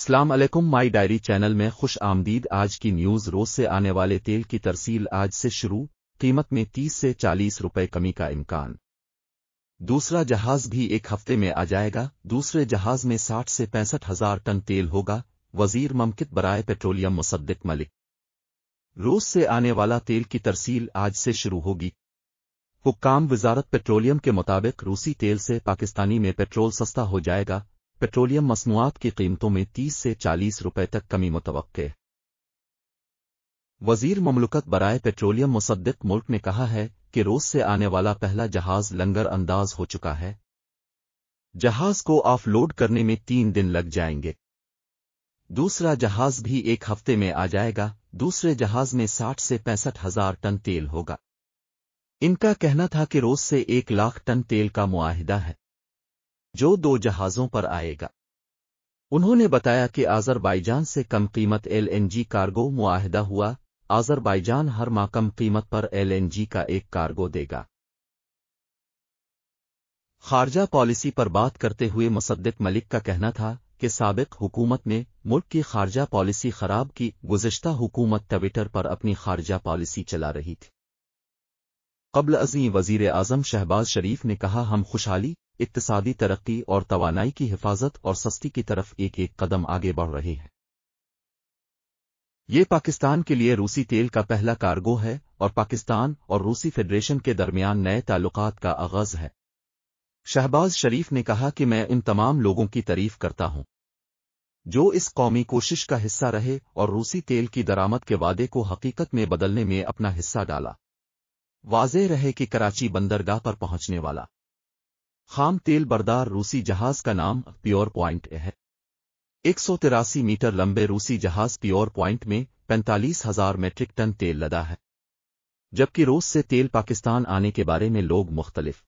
सलाम अलैकुम my diary channel में खुश आमदीद आज की न्यूज़ रोज से आने वाले तेल की तरसील आज से शुरू कीमत में 30 से 40 रुपए कमी का इम्कान दूसरा जहाज भी एक हफ्ते में आ जाएगा दूसरे जहाज में 60 से पैंसठ हजार टन तेल होगा वजीर ममकित बराए पेट्रोलियम मुसद्दिक मलिक रोज से आने वाला तेल की तरसील आज से शुरू होगी हुकाम वजारत पेट्रोलियम के मुताबिक रूसी तेल से पाकिस्तानी में पेट्रोल सस्ता हो जाएगा पेट्रोलियम मसनूआत की कीमतों में 30 से 40 रुपए तक कमी मुतव वजीर ममलकत बरए पेट्रोलियम मुसद्दिक मुल्क ने कहा है कि रूस से आने वाला पहला जहाज लंगर अंदाज हो चुका है जहाज को ऑफलोड करने में तीन दिन लग जाएंगे दूसरा जहाज भी एक हफ्ते में आ जाएगा दूसरे जहाज में 60 से पैंसठ हजार टन तेल होगा इनका कहना था कि रोज से एक लाख टन तेल का मुआहिदा है जो दो जहाज़ों पर आएगा उन्होंने बताया कि आज़रबाईजान से कम कीमत एलएनजी कार्गो मुआहदा हुआ आज़रबाईजान हर माह कम कीमत पर एलएनजी का एक कार्गो देगा खारजा पॉलिसी पर बात करते हुए मुसद्दिक मलिक का कहना था कि सबक हुकूमत ने मुल्क की खारजा पॉलिसी खराब की गुजशत हुकूमत ट्विटर पर अपनी खारजा पॉलिसी चला रही थी कबल अजी वजीर आजम शहबाज शरीफ ने कहा हम खुशहाली इकतसादी तरक्की और तोानाई की हिफाजत और सस्ती की तरफ एक एक कदम आगे बढ़ रहे हैं ये पाकिस्तान के लिए रूसी तेल का पहला कार्गो है और पाकिस्तान और रूसी फेडरेशन के दरमियान नए ताल्लुकात का आगाज है शहबाज शरीफ ने कहा कि मैं इन तमाम लोगों की तारीफ करता हूं जो इस कौमी कोशिश का हिस्सा रहे और रूसी तेल की दरामद के वादे को हकीकत में बदलने में अपना हिस्सा डाला वाजह रहे कि कराची बंदरगाह पर पहुंचने वाला खाम तेल बरदार रूसी जहाज का नाम प्योर प्वाइंट है एक सौ तिरासी मीटर लंबे रूसी जहाज प्योर प्वाइंट में पैंतालीस हजार मेट्रिक टन तेल लदा है जबकि रूस से तेल पाकिस्तान आने के बारे में लोग मुख्तलिफ